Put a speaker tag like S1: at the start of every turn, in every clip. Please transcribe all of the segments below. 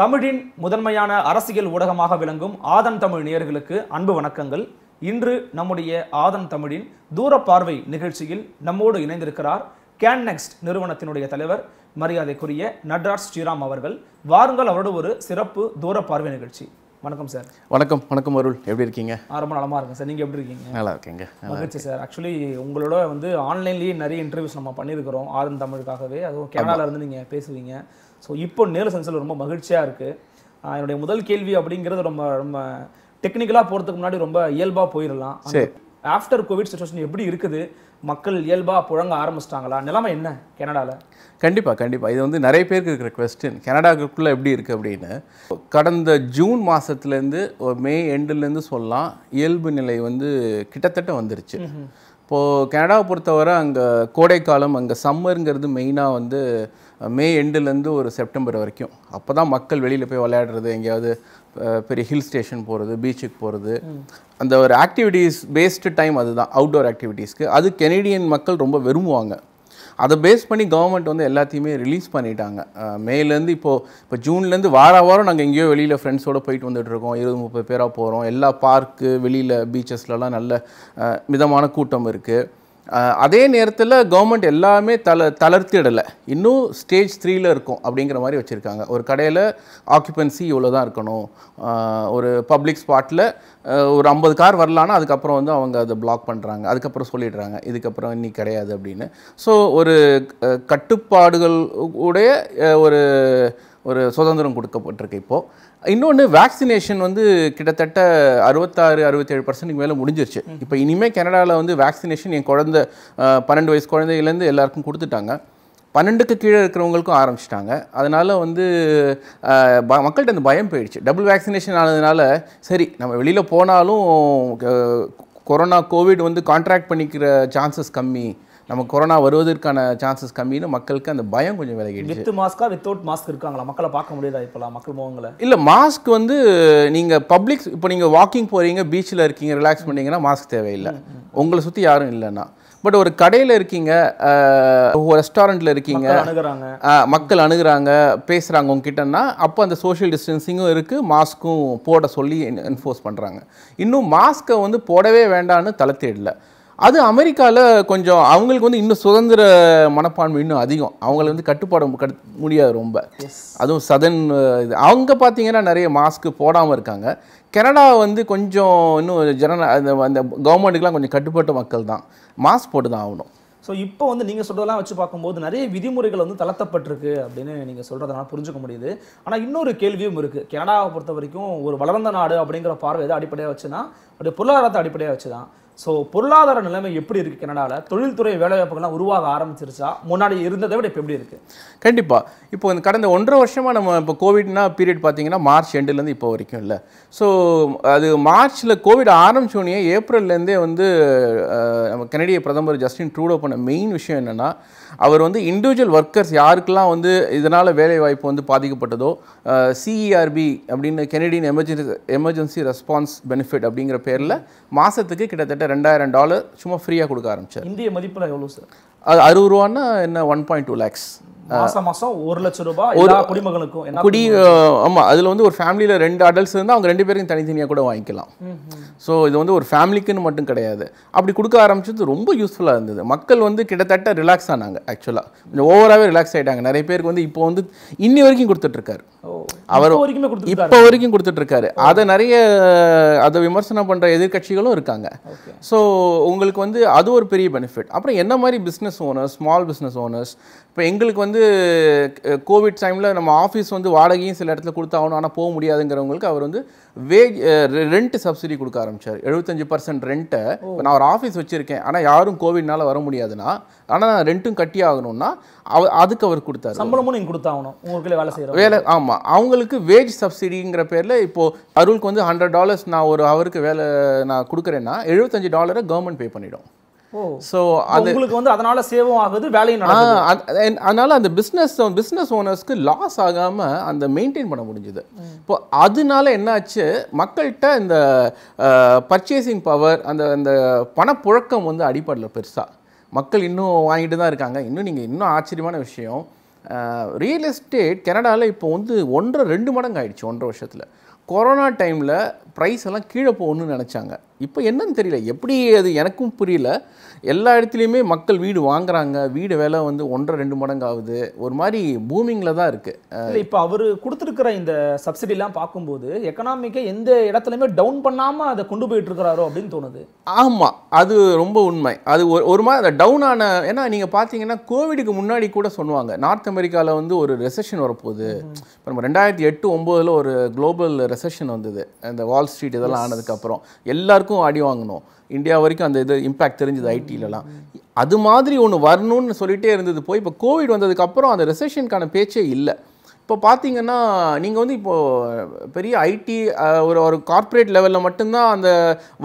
S1: தமிழின் முதன்மையான அரசியல் ஊடகமாக விளங்கும் ஆதன் தமிழ் நேயர்களுக்கு அன்பு வணக்கங்கள் இன்று நம்முடைய ஆதன் தமிழின் தூர பார்வை நிகழ்ச்சியில் நம்மோடு இணைந்திருக்கிறார் கேன் நெக்ஸ்ட் நிறுவனத்தினுடைய தலைவர் மரியாதைக்குரிய நட்ராஜ் ஸ்ரீராம் அவர்கள் வாருங்கள் அவரோட ஒரு சிறப்பு தூர பார்வை நிகழ்ச்சி வணக்கம் சார்
S2: வணக்கம் வணக்கம் அருள் எப்படி இருக்கீங்க
S1: ரொம்ப நலமாக இருக்கேன் சார் நீங்கள் எப்படி இருக்கீங்க நல்லா
S2: இருக்கீங்க மகிழ்ச்சி
S1: சார் ஆக்சுவலி உங்களோட வந்து ஆன்லைன்லேயே நிறைய இன்டர்வியூஸ் நம்ம பண்ணியிருக்கிறோம் ஆதன் தமிழுக்காகவே அதுவும் கேனலாக இருந்து நீங்கள் பேசுவீங்க ஸோ இப்போ நேரில் சென்சில் ரொம்ப மகிழ்ச்சியாக இருக்குது என்னுடைய முதல் கேள்வி அப்படிங்கிறது ரொம்ப ரொம்ப டெக்னிக்கலாக போகிறதுக்கு முன்னாடி ரொம்ப இயல்பாக போயிடலாம் ஆஃப்டர் கோவிட் சுச்சுவேஷன் எப்படி இருக்குது மக்கள் இயல்பாக புழங்க ஆரம்பிச்சிட்டாங்களா நிலைமை என்ன கனடாவில்
S2: கண்டிப்பாக கண்டிப்பாக இது வந்து நிறைய பேருக்கு இருக்கிற கொஸ்டின் கனடாவுக்குள்ளே எப்படி இருக்குது அப்படின்னு கடந்த ஜூன் மாதத்துலேருந்து மே எண்டுலேருந்து சொல்லலாம் இயல்பு நிலை வந்து கிட்டத்தட்ட வந்துருச்சு இப்போது கனடாவை பொறுத்தவரை அங்கே கோடைக்காலம் அங்கே சம்மருங்கிறது மெயினாக வந்து மே எண்டுலேருந்து ஒரு செப்டம்பர் வரைக்கும் அப்போ தான் மக்கள் வெளியில் போய் விளையாடுறது எங்கேயாவது பெரிய ஹில் ஸ்டேஷன் போகிறது பீச்சுக்கு போகிறது அந்த ஒரு ஆக்டிவிட்டீஸ் பேஸ்டு டைம் அதுதான் அவுட்டோர் ஆக்டிவிட்டீஸ்க்கு அது கெனடியன் மக்கள் ரொம்ப விரும்புவாங்க அதை பேஸ் பண்ணி கவர்மெண்ட் வந்து எல்லாத்தையுமே ரிலீஸ் பண்ணிட்டாங்க மேலேருந்து இப்போது இப்போ ஜூன்லேருந்து வார வாரம் நாங்கள் எங்கேயோ வெளியில் ஃப்ரெண்ட்ஸோடு போயிட்டு வந்துட்டுருக்கோம் இருபது முப்பது பேராக போகிறோம் எல்லா பார்க்கு வெளியில் பீச்சஸ்லலாம் நல்ல மிதமான கூட்டம் இருக்குது அதே நேரத்தில் கவர்மெண்ட் எல்லாமே தள தளர்த்திடலை இன்னும் ஸ்டேஜ் த்ரீயில் இருக்கும் அப்படிங்கிற மாதிரி வச்சுருக்காங்க ஒரு கடையில் ஆக்குபென்சி இவ்வளோ தான் இருக்கணும் ஒரு பப்ளிக் ஸ்பாட்டில் ஒரு ஐம்பது கார் வரலான்னா அதுக்கப்புறம் வந்து அவங்க அதை பிளாக் பண்ணுறாங்க அதுக்கப்புறம் சொல்லிடுறாங்க இதுக்கப்புறம் இன்னி கிடையாது அப்படின்னு ஸோ ஒரு கட்டுப்பாடுகள் உடைய ஒரு ஒரு சுதந்திரம் கொடுக்கப்பட்டிருக்கு இப்போது இன்னொன்று வேக்சினேஷன் வந்து கிட்டத்தட்ட அறுபத்தாறு அறுபத்தேழு பர்சன்ட்டுக்கு மேலே முடிஞ்சிருச்சு இப்போ இனிமேல் கனடாவில் வந்து வேக்சினேஷன் என் குழந்த பன்னெண்டு வயசு குழந்தைகள்லேருந்து எல்லாருக்கும் கொடுத்துட்டாங்க பன்னெண்டுக்கு கீழே இருக்கிறவங்களுக்கும் ஆரம்பிச்சிட்டாங்க அதனால் வந்து மக்கள்கிட்ட அந்த பயம் போயிடுச்சு டபுள் வேக்சினேஷன் ஆனதுனால சரி நம்ம வெளியில் போனாலும் கொரோனா கோவிட் வந்து கான்ட்ராக்ட் பண்ணிக்கிற சான்சஸ் கம்மி நம்ம கொரோனா வருவதற்கான சான்சஸ் கம்மின்னு மக்களுக்கு அந்த பயம் கொஞ்சம் விலகிடுச்சு வித்
S1: மாஸ்க்கா அவுட் மாஸ்க் இருக்காங்களா மக்களை பார்க்க முடியாதா இப்போலாம் மக்கள் முகங்களை
S2: இல்லை மாஸ்க் வந்து நீங்கள் பப்ளிக் இப்போ நீங்கள் வாக்கிங் போகிறீங்க பீச்சில் இருக்கீங்க ரிலாக்ஸ் பண்ணீங்கன்னா மாஸ்க் தேவையில்லை உங்களை சுற்றி யாரும் இல்லைன்னா பட் ஒரு கடையில் இருக்கீங்க ரெஸ்டாரண்ட்டில் இருக்கீங்க மக்கள் அணுகிறாங்க பேசுகிறாங்க உங்ககிட்டன்னா அப்போ அந்த சோஷியல் டிஸ்டன்சிங்கும் இருக்குது மாஸ்க்கும் போட சொல்லி என்ஃபோர்ஸ் பண்ணுறாங்க இன்னும் மாஸ்க்கை வந்து போடவே வேண்டான்னு தளர்த்திடல அது அமெரிக்காவில் கொஞ்சம் அவங்களுக்கு வந்து இன்னும் சுதந்திர மனப்பான்மை இன்னும் அதிகம் அவங்கள வந்து கட்டுப்பாடு கட் முடியாது ரொம்ப அதுவும் சதன் இது அவங்க பார்த்தீங்கன்னா நிறைய மாஸ்க்கு போடாமல் இருக்காங்க கனடா வந்து கொஞ்சம் இன்னும் ஜன அந்த அந்த கவர்மெண்ட்டுக்கெலாம் கொஞ்சம் கட்டுப்பட்ட மக்கள் தான் மாஸ்க் போட்டு தான் ஆகணும்
S1: ஸோ இப்போ வந்து நீங்கள் சொல்கிறதெல்லாம் வச்சு பார்க்கும்போது நிறைய விதிமுறைகள் வந்து தளர்த்தப்பட்டிருக்கு அப்படின்னு நீங்கள் சொல்கிறதுனால புரிஞ்சுக்க முடியுது ஆனால் இன்னொரு கேள்வியும் இருக்குது கனடாவை பொறுத்த வரைக்கும் ஒரு வளர்ந்த நாடு அப்படிங்கிற பார்வை எதை அடிப்படையாக வச்சுன்னா ஒரு பொருளாதாரத்தை அடிப்படையாக வச்சு தான் ஸோ பொருளாதார நிலைமை எப்படி இருக்குது கனடாவில் தொழில்துறை வேலைவாய்ப்புகள்லாம் உருவாக ஆரம்பிச்சிருச்சா முன்னாடி இருந்ததை விட இப்போ எப்படி இருக்குது
S2: கண்டிப்பாக இப்போ இந்த கடந்த ஒன்றரை வருஷமாக நம்ம இப்போ கோவிட்னா பீரியட் பார்த்தீங்கன்னா மார்ச் எண்டுலேருந்து இப்போ வரைக்கும் இல்லை ஸோ அது மார்ச்சில் கோவிட் ஆரம்பித்தோடனே ஏப்ரல்லேருந்தே வந்து நம்ம கனடிய பிரதமர் ஜஸ்டின் ட்ரூடோ பண்ண மெயின் விஷயம் என்னென்னா அவர் வந்து இண்டிவிஜுவல் ஒர்க்கர்ஸ் யாருக்கெல்லாம் வந்து இதனால் வேலைவாய்ப்பு வந்து பாதிக்கப்பட்டதோ சிஇஆர்பி e அப்படின்னு Canadian emergency emergency response benefit அப்படிங்கிற பேரில் மாதத்துக்கு கிட்டத்தட்ட ரெண்டாயிரம் டாலர் சும்மா ஃப்ரீயாக கொடுக்க ஆரம்பிச்சார்
S1: இந்திய மதிப்பில் எவ்வளோ சார்
S2: அது அறுபது ரூபான்னா என்ன ஒன் பாயிண்ட் டூ லேக்ஸ் மாசம்
S1: மாசம் ஒரு லட்சம் ரூபாய் ஒரு குடிமகனுக்கும் குடி
S2: ஆமாம் அதில் வந்து ஒரு ஃபேமிலியில ரெண்டு அடல்ட்ஸ் இருந்தா அவங்க ரெண்டு பேரும் தனித்தனியா கூட வாங்கிக்கலாம் ஸோ இது வந்து ஒரு ஃபேமிலிக்குன்னு மட்டும் கிடையாது அப்படி கொடுக்க ஆரம்பிச்சது ரொம்ப யூஸ்ஃபுல்லா இருந்தது மக்கள் வந்து கிட்டத்தட்ட ரிலாக்ஸ் ஆனாங்க ஆக்சுவலா கொஞ்சம் ஓவராகவே ரிலாக்ஸ் ஆயிட்டாங்க நிறைய பேருக்கு வந்து இப்போ வந்து இன்னி வரைக்கும் இருக்காரு
S1: அவர் இப்போ
S2: வரைக்கும் இருக்காரு அதை நிறைய அதை விமர்சனம் பண்ற எதிர்கட்சிகளும் இருக்காங்க ஸோ உங்களுக்கு வந்து அது ஒரு பெரிய பெனிஃபிட் அப்புறம் என்ன மாதிரி business owners small business owners இப்போ எங்களுக்கு வந்து கோவிட் டைமில் நம்ம ஆஃபீஸ் வந்து வாடகையும் சில இடத்துல கொடுத்தாகணும் ஆனால் போக முடியாதுங்கிறவங்களுக்கு அவர் வந்து வேஜ் ரெண்ட் சப்சிடி கொடுக்க ஆரம்பித்தார் எழுபத்தஞ்சு பர்சன்ட் ரெண்ட்டை நான் ஒரு ஆஃபீஸ் வச்சுருக்கேன் ஆனால் யாரும் கோவிட்னால வர முடியாதுன்னா ஆனால் நான் ரெண்ட்டும் கட்டி ஆகணும்னா அவ அதுக்கு அவர் கொடுத்தார்
S1: சம்பளமும் நீங்கள் கொடுத்தாகணும் உங்களுக்கு வேலை செய்யற வேலை
S2: ஆமாம் அவங்களுக்கு வேஜ் சப்சிடிங்கிற பேரில் இப்போது அருளுக்கு வந்து ஹண்ட்ரட் டாலர்ஸ் நான் ஒரு அவருக்கு வேலை நான் கொடுக்குறேன்னா எழுபத்தஞ்சு டாலரை கவர்மெண்ட் பே பண்ணிவிடும் ஸோ அது உங்களுக்கு வந்து அதனால சேவும் ஆகுது வேலையும் அதனால அந்த பிஸ்னஸ் பிஸ்னஸ் ஓனர்ஸ்க்கு லாஸ் ஆகாமல் அந்த மெயின்டைன் பண்ண முடிஞ்சுது இப்போ அதனால என்னாச்சு மக்கள்கிட்ட இந்த பர்ச்சேசிங் பவர் அந்த அந்த பணப்புழக்கம் வந்து அடிப்படையில் பெருசாக மக்கள் இன்னும் வாங்கிட்டு தான் இருக்காங்க இன்னும் நீங்கள் இன்னும் ஆச்சரியமான விஷயம் ரியல் எஸ்டேட் கனடாவில் இப்போ வந்து ஒன்றரை ரெண்டு மடங்கு ஆயிடுச்சு ஒன்றரை வருஷத்தில் கொரோனா டைமில் ப்ரைஸ் எல்லாம் கீழே போகணும்னு நினச்சாங்க இப்போ என்னன்னு தெரியல எப்படி அது எனக்கும் புரியல எல்லா இடத்துலையுமே மக்கள் வீடு வாங்குறாங்க வீடு விலை
S1: வந்து ஒன்றரை ரெண்டு மடங்கு ஆகுது ஒரு மாதிரி பூமிங்கில் தான் இருக்குது இப்போ அவர் கொடுத்துருக்கிற இந்த சப்சிடிலாம் பார்க்கும்போது எக்கனாமிக்கை எந்த இடத்துலையுமே டவுன் பண்ணாமல் அதை கொண்டு போயிட்டுருக்கிறாரோ அப்படின்னு தோணுது
S2: ஆமாம் அது ரொம்ப உண்மை அது ஒரு மாதிரி அந்த டவுன் ஆன ஏன்னா நீங்கள் பார்த்தீங்கன்னா கோவிடுக்கு முன்னாடி கூட சொல்லுவாங்க நார்த் அமெரிக்காவில் வந்து ஒரு ரெசஷன் வரப்போகுது இப்போ நம்ம ரெண்டாயிரத்தி எட்டு ஒம்போதில் ஒரு குளோபல் ரெசஷன் வந்தது இந்த வால் ஸ்ட்ரீட் இதெல்லாம் ஆனதுக்கப்புறம் எல்லாருக்கும் எல்லாருக்கும் ஆடி வாங்கணும் இந்தியா வரைக்கும் அந்த இது இம்பேக்ட் தெரிஞ்சது ஐடிலலாம் அது மாதிரி ஒன்று வரணும்னு சொல்லிகிட்டே இருந்தது போய் இப்போ கோவிட் வந்ததுக்கப்புறம் அந்த ரெசெஷனுக்கான பேச்சே இல்லை இப்போ பார்த்தீங்கன்னா நீங்கள் வந்து இப்போது பெரிய ஐடி ஒரு ஒரு கார்ப்பரேட் லெவலில் மட்டும்தான் அந்த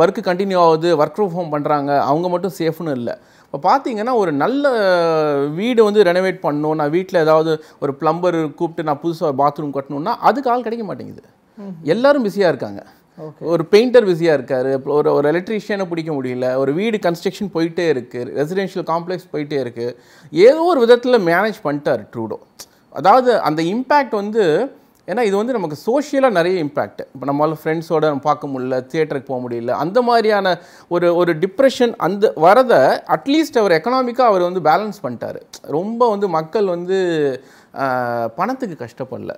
S2: ஒர்க்கு கண்டினியூ ஆகுது ஒர்க் ஃப்ரம் ஹோம் பண்ணுறாங்க அவங்க மட்டும் சேஃப்னு இல்லை இப்போ பார்த்தீங்கன்னா ஒரு நல்ல வீடு வந்து ரெனோவேட் பண்ணணும் நான் வீட்டில் ஏதாவது ஒரு ப்ளம்பர் கூப்பிட்டு நான் புதுசாக பாத்ரூம் கட்டணும்னா அதுக்கு ஆள் கிடைக்க மாட்டேங்குது எல்லோரும் பிஸியாக இருக்காங்க ஒரு பெயிண்டர் பிஸியாக இருக்கார் ஒரு ஒரு எலக்ட்ரீஷியனை பிடிக்க முடியல ஒரு வீடு கன்ஸ்ட்ரக்ஷன் போயிட்டே இருக்குது ரெசிடென்ஷியல் காம்ப்ளெக்ஸ் போயிட்டே இருக்குது ஏதோ ஒரு விதத்தில் மேனேஜ் பண்ணிட்டார் ட்ரூடோ அதாவது அந்த இம்பேக்ட் வந்து ஏன்னா இது வந்து நமக்கு சோஷியலாக நிறைய இம்பேக்ட் இப்போ நம்மளால் ஃப்ரெண்ட்ஸோடு பார்க்க முடியல தியேட்டருக்கு போக முடியல அந்த மாதிரியான ஒரு ஒரு டிப்ரெஷன் அந்த வரதை அட்லீஸ்ட் அவர் எக்கனாமிக்காக அவர் வந்து பேலன்ஸ் பண்ணிட்டார் ரொம்ப வந்து மக்கள் வந்து பணத்துக்கு கஷ்டப்படல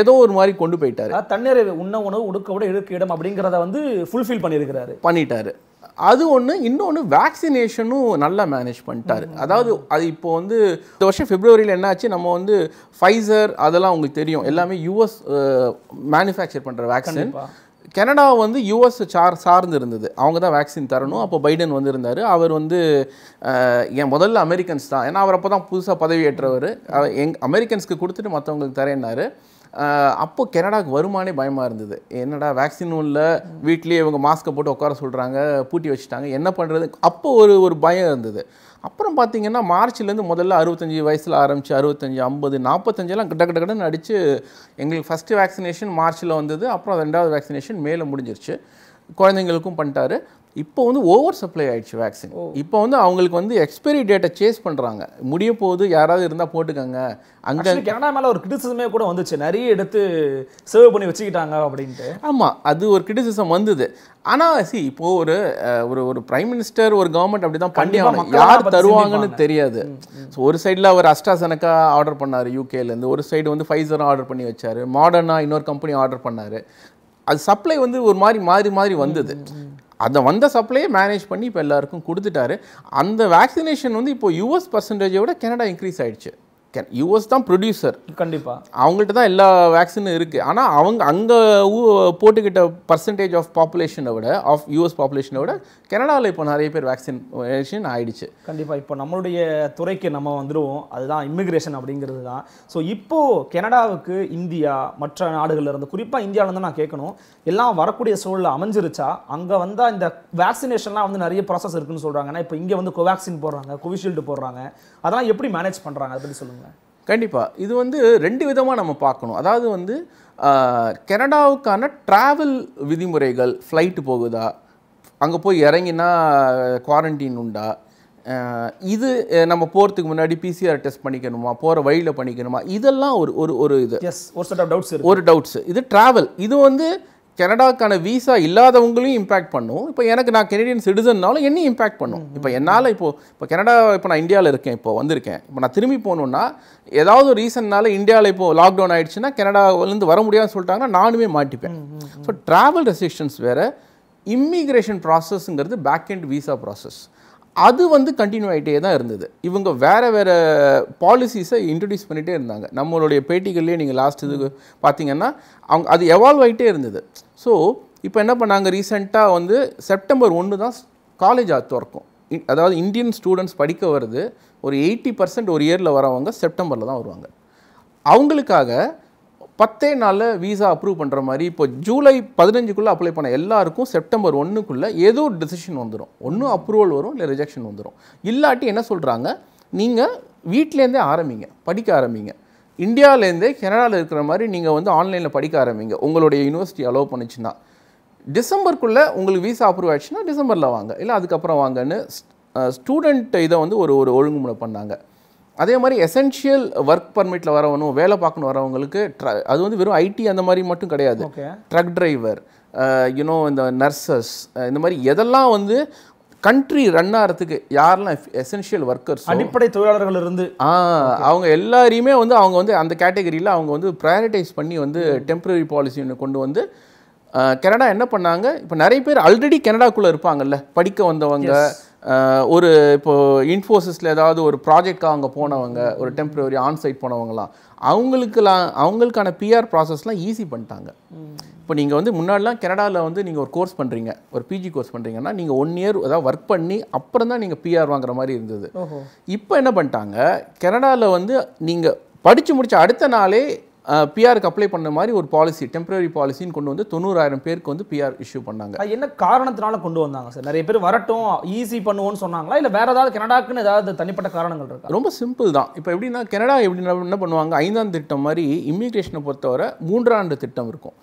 S2: ஏதோ ஒரு மாதிரி கொண்டு போயிட்டார் தண்ணீரை உண்ண உணவு உடுக்க விட இருக்க இடம் அப்படிங்கிறத வந்து ஃபுல்ஃபில் பண்ணியிருக்கிறாரு பண்ணிட்டாரு அது ஒன்று இன்னொன்று வேக்சினேஷனும் நல்லா மேனேஜ் பண்ணிட்டாரு அதாவது அது இப்போ வந்து இந்த வருஷம் பிப்ரவரியில் என்னாச்சு நம்ம வந்து ஃபைசர் அதெல்லாம் உங்களுக்கு தெரியும் எல்லாமே யூஎஸ் மேனுஃபேக்சர் பண்ணுற வேக்சின் கனடா வந்து யூஎஸ் சார் சார்ந்து இருந்தது அவங்க தான் வேக்சின் தரணும் அப்போ பைடன் வந்து இருந்தார் அவர் வந்து என் முதல்ல அமெரிக்கன்ஸ் தான் ஏன்னா அவர் அப்போ தான் புதுசாக பதவியேற்றவர் எங் அமெரிக்கன்ஸ்க்கு கொடுத்துட்டு மற்றவங்களுக்கு தரேன்னாரு அப்போது கனடாவுக்கு வருமானே பயமாக இருந்தது என்னடா வேக்சினும் இல்லை வீட்லேயே இவங்க மாஸ்க்கை போட்டு உட்கார சொல்கிறாங்க பூட்டி வச்சுட்டாங்க என்ன பண்ணுறது அப்போ ஒரு ஒரு பயம் இருந்தது அப்புறம் பார்த்தீங்கன்னா மார்ச்லேருந்து முதல்ல அறுபத்தஞ்சி வயசில் ஆரம்பித்து அறுபத்தஞ்சி ஐம்பது நாற்பத்தஞ்செல்லாம் கிட்ட கிட்ட கிட்டன்னு அடித்து எங்களுக்கு ஃபஸ்ட்டு வேக்சினேஷன் மார்ச்சில் வந்தது அப்புறம் ரெண்டாவது வேக்சினேஷன் மேலே முடிஞ்சிருச்சு குழந்தைங்களுக்கும் பண்ணிட்டாரு இப்போ வந்து ஓவர் சப்ளை ஆயிடுச்சு வேக்சின் இப்போ வந்து அவங்களுக்கு வந்து எக்ஸ்பைரி டேட்டை சேஸ் பண்ணுறாங்க முடிய போது யாராவது இருந்தால் போட்டுக்கோங்க அங்கே கனடா மேலே ஒரு கிரிட்டிசிசமே கூட வந்துச்சு நிறைய எடுத்து சர்வ் பண்ணி வச்சுக்கிட்டாங்க அப்படின்ட்டு ஆமாம் அது ஒரு கிரிட்டிசிசம் வந்தது ஆனால் சி இப்போது ஒரு ஒரு ஒரு பிரைம் மினிஸ்டர் ஒரு கவர்மெண்ட் அப்படி தான் பண்ணி யார் தருவாங்கன்னு தெரியாது ஸோ ஒரு சைடில் அவர் அஸ்ட்ராசனக்கா ஆர்டர் பண்ணார் யூகேலேருந்து ஒரு சைடு வந்து ஃபைசரும் ஆர்டர் பண்ணி வச்சார் மாடர்னாக இன்னொரு கம்பெனி ஆர்டர் பண்ணார் அது சப்ளை வந்து ஒரு மாதிரி மாறி மாறி வந்தது அதை வந்த சப்ளையை மேனேஜ் பண்ணி இப்போ எல்லாருக்கும் கொடுத்துட்டாரு அந்த வேக்சினேஷன் வந்து இப்போ யூஎஸ் பர்சன்டேஜை விட கனடா இன்க்ரீஸ் ஆகிடுச்சு கேன் யூஎஸ் தான் ப்ரொடியூசர் கண்டிப்பாக அவங்கள்ட்ட தான் எல்லா வேக்சினும் இருக்குது ஆனால் அவங்க அங்கே போட்டுக்கிட்ட பர்சன்டேஜ் ஆஃப் பாப்புலேஷனை விட ஆஃப் யூஎஸ் பாப்புலேஷனை
S1: விட கனடாவில் இப்போ நிறைய பேர் வேக்சின் ஆகிடுச்சு கண்டிப்பாக இப்போ நம்மளுடைய துறைக்கு நம்ம வந்துடுவோம் அதுதான் இமிக்ரேஷன் அப்படிங்கிறது தான் ஸோ இப்போது கனடாவுக்கு இந்தியா மற்ற நாடுகளில் இருந்து குறிப்பாக இந்தியாவிலேருந்து நான் கேட்கணும் எல்லாம் வரக்கூடிய சூழலில் அமைஞ்சிருச்சா அங்கே வந்தால் இந்த வேக்சினேஷன்லாம் வந்து நிறைய ப்ராசஸ் இருக்குன்னு சொல்கிறாங்கன்னா இப்போ இங்கே வந்து கோவேக்சின் போடுறாங்க கோவிஷீல்டு போடுறாங்க அதெல்லாம் எப்படி மேனேஜ் பண்ணுறாங்க அதை பற்றி சொல்லுங்கள்
S2: கண்டிப்பாக இது வந்து ரெண்டு விதமாக நம்ம பார்க்கணும் அதாவது வந்து கனடாவுக்கான ட்ராவல் விதிமுறைகள் ஃப்ளைட்டு போகுதா அங்கே போய் இறங்கினா குவாரண்டைன் உண்டா இது நம்ம போகிறதுக்கு முன்னாடி பிசிஆர் டெஸ்ட் பண்ணிக்கணுமா போகிற வழியில் பண்ணிக்கணுமா இதெல்லாம் ஒரு ஒரு ஒரு இது எஸ் ஒரு சட்ட டவுட்ஸ் ஒரு டவுட்ஸ் இது ட்ராவல் இது வந்து கனடாக்கான விசா இல்லாதவங்களையும் இம்பேக்ட் பண்ணும் இப்போ எனக்கு நான் கெனடியன் சிட்டிசன்னாலும் என்னையும் இம்பேக்ட் பண்ணும் இப்போ என்னால் இப்போது இப்போ கனடா இப்போ நான் இந்தியாவில் இருக்கேன் இப்போ வந்திருக்கேன் இப்போ நான் திரும்பி போகணுன்னா ஏதாவது ஒரு ரீசன்னால இந்தியாவில் இப்போது லாக்டவுன் ஆகிடுச்சுன்னா கனடாவிலேருந்து வர முடியாதுன்னு சொல்லிட்டாங்கன்னா நானுமே மாட்டிப்பேன் ஸோ ட்ராவல் ரெஸ்ட்ரிக்ஷன்ஸ் வேறு இம்மிக்ரேஷன் ப்ராசஸ்ங்கிறது பேக் அண்ட் விசா ப்ராசஸ் அது வந்து கண்டினியூ ஆகிட்டே தான் இருந்தது இவங்க வேறு வேறு பாலிசிஸை இன்ட்ரடியூஸ் பண்ணிகிட்டே இருந்தாங்க நம்மளுடைய பேட்டிகள்லேயே நீங்கள் லாஸ்ட் இது பார்த்தீங்கன்னா அவங்க அது எவால்வ் ஆகிட்டே இருந்தது ஸோ இப்போ என்ன பண்ணாங்க ரீசெண்டாக வந்து செப்டம்பர் ஒன்று தான் காலேஜ் திறக்கும் அதாவது இந்தியன் ஸ்டூடெண்ட்ஸ் படிக்க வருது ஒரு எயிட்டி பர்சன்ட் ஒரு இயரில் வரவங்க செப்டம்பரில் தான் வருவாங்க அவங்களுக்காக பத்தே நாளில் விசா அப்ரூவ் பண்ணுற மாதிரி இப்போ ஜூலை பதினஞ்சுக்குள்ளே அப்ளை பண்ண எல்லாருக்கும் செப்டம்பர் ஒன்றுக்குள்ளே ஏதோ ஒரு டெசிஷன் வந்துடும் ஒன்றும் அப்ரூவல் வரும் இல்லை ரிஜெக்ஷன் வந்துடும் இல்லாட்டி என்ன சொல்கிறாங்க நீங்கள் வீட்டிலேருந்தே ஆரம்பிங்க படிக்க ஆரம்பிங்க இந்தியாவிலேருந்தே கனடாவில் இருக்கிற மாதிரி நீங்கள் வந்து ஆன்லைனில் படிக்க ஆரம்பிங்க உங்களுடைய யூனிவர்சிட்டி அலோவ் பண்ணிச்சுன்னா டிசம்பருக்குள்ளே உங்களுக்கு விசா அப்ரூவ் ஆயிடுச்சுன்னா டிசம்பரில் வாங்க இல்லை அதுக்கப்புறம் வாங்கன்னு ஸ்டூடெண்ட்டை இதை வந்து ஒரு ஒரு ஒழுங்குமுறை பண்ணாங்க அதே மாதிரி எசென்ஷியல் ஒர்க் பர்மிட்டில் வரவனும் வேலை பார்க்கணும் வரவங்களுக்கு ட்ர அது வந்து வெறும் ஐடி அந்த மாதிரி மட்டும் கிடையாது ட்ரக் டிரைவர் யூனோ இந்த நர்சஸ் இந்த மாதிரி எதெல்லாம் வந்து கண்ட்ரி ரன் ஆகிறதுக்கு யாரெல்லாம் எசென்ஷியல் ஒர்க்கர்ஸ் அடிப்படை தொழிலாளர்கள் இருந்து அவங்க எல்லாரையுமே வந்து அவங்க வந்து அந்த கேட்டகரியில் அவங்க வந்து ப்ரையாரிட்டைஸ் பண்ணி வந்து டெம்பரரி பாலிசி கொண்டு வந்து கனடா என்ன பண்ணாங்க இப்போ நிறைய பேர் ஆல்ரெடி கனடாக்குள்ளே இருப்பாங்கல்ல படிக்க வந்தவங்க ஒரு இப்போது இன்ஃபோசிஸில் ஏதாவது ஒரு ப்ராஜெக்டாக அங்கே போனவங்க ஒரு டெம்ப்ரவரி ஆன்சைட் போனவங்களாம் அவங்களுக்குலாம் அவங்களுக்கான பிஆர் ப்ராசஸ்லாம் ஈஸி பண்ணிட்டாங்க இப்போ நீங்கள் வந்து முன்னாடிலாம் கனடாவில் வந்து நீங்கள் ஒரு கோர்ஸ் பண்ணுறீங்க ஒரு பிஜி கோர்ஸ் பண்ணுறீங்கன்னா நீங்கள் ஒன் இயர் அதாவது ஒர்க் பண்ணி அப்புறம் தான் நீங்கள் பிஆர் வாங்குற மாதிரி இருந்தது இப்போ என்ன பண்ணிட்டாங்க கனடாவில் வந்து நீங்கள் படித்து முடித்த அடுத்த நாளே பிஆருக்கு அப்ளை பண்ண மாதிரி ஒரு பாலிசி டெம்பரரி பாலிசின்னு கொண்டு வந்து தொண்ணூறாயிரம் பேருக்கு வந்து பிஆர் இஷ்யூ பண்ணாங்க
S1: என்ன காரணத்தினால கொண்டு வந்தாங்க சார் நிறைய பேர் வரட்டும் ஈஸி பண்ணுவோம்னு சொன்னாங்களா இல்லை வேறு ஏதாவது கனடாக்குன்னு ஏதாவது தனிப்பட்ட காரணங்கள் இருக்கா
S2: ரொம்ப சிம்பிள் தான் இப்போ எப்படின்னா கனடா எப்படின்னா என்ன பண்ணுவாங்க ஐந்தாம் திட்டம் மாதிரி இமிகிரேஷனை பொறுத்தவரை மூன்றாண்டு திட்டம் இருக்கும்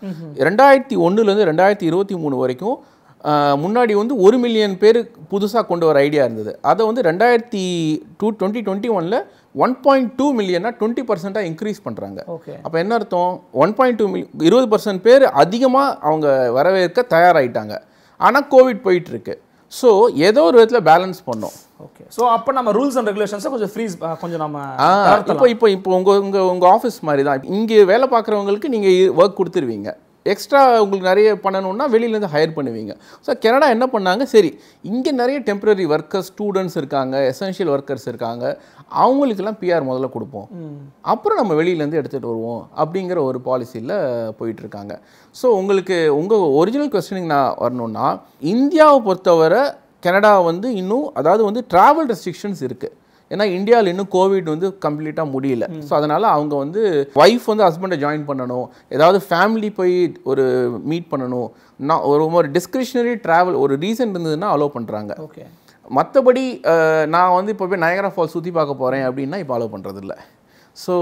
S2: ரெண்டாயிரத்தி ஒன்றுலேருந்து ரெண்டாயிரத்தி இருபத்தி மூணு வரைக்கும் முன்னாடி வந்து ஒரு மில்லியன் பேர் புதுசாக கொண்டு வர ஐடியா இருந்தது அதை வந்து ரெண்டாயிரத்தி டூ டுவெண்ட்டி டுவெண்ட்டி ஒனில் ஒன் பாயிண்ட் டூ மில்லியனா டுவெண்ட்டி பர்சென்ட்டாக இன்க்ரீஸ் பண்ணுறாங்க அப்போ என்ன அர்த்தம் ஒன் பாயிண்ட் டூ மில் இருபது பர்சன்ட் பேர் அதிகமாக அவங்க வரவேற்க தயாராகிட்டாங்க ஆனால் கோவிட் போயிட்டுருக்கு ஸோ ஏதோ ஒரு விதத்தில் பேலன்ஸ் பண்ணோம் ஓகே
S1: ஸோ அப்போ நம்ம ரூல்ஸ் அண்ட் ரெகுலேஷன்ஸை கொஞ்சம் ஃப்ரீஸ் கொஞ்சம் நம்ம இப்போ
S2: இப்போ இப்போ உங்கள் உங்கள் உங்கள் ஆஃபீஸ் மாதிரி தான் இங்கே வேலை பார்க்குறவங்களுக்கு நீங்கள் ஒர்க் கொடுத்துருவீங்க எக்ஸ்ட்ரா உங்களுக்கு நிறைய பண்ணணுன்னா வெளியிலேருந்து ஹையர் பண்ணுவீங்க ஸோ கனடா என்ன பண்ணாங்க சரி இங்கே நிறைய டெம்பரரி ஒர்க்கர்ஸ் ஸ்டூடெண்ட்ஸ் இருக்காங்க எசென்ஷியல் ஒர்க்கர்ஸ் இருக்காங்க அவங்களுக்கெல்லாம் பிஆர் முதல்ல கொடுப்போம் அப்புறம் நம்ம வெளியிலேருந்து எடுத்துகிட்டு வருவோம் அப்படிங்கிற ஒரு பாலிசியில் போயிட்டுருக்காங்க ஸோ உங்களுக்கு உங்கள் ஒரிஜினல் கொஸ்டினிங் நான் வரணுன்னா இந்தியாவை பொறுத்தவரை கனடா வந்து இன்னும் அதாவது வந்து ட்ராவல் ரெஸ்ட்ரிக்ஷன்ஸ் இருக்குது ஏன்னா இந்தியாவில் இன்னும் கோவிட் வந்து கம்ப்ளீட்டாக முடியல ஸோ அதனால் அவங்க வந்து ஒய்ஃப் வந்து ஹஸ்பண்டை ஜாயின் பண்ணணும் ஏதாவது ஃபேமிலி போய் ஒரு மீட் பண்ணணும் நான் ஒரு ஒரு டிஸ்கிரிஷனரி ட்ராவல் ஒரு ரீசன் இருந்ததுன்னா அலோவ் பண்ணுறாங்க ஓகே மற்றபடி நான் வந்து இப்போ போய் நயகரா ஃபால்ஸ் சுற்றி பார்க்க போகிறேன் அப்படின்னா இப்போ அலோவ் பண்ணுறதில்ல ஸோ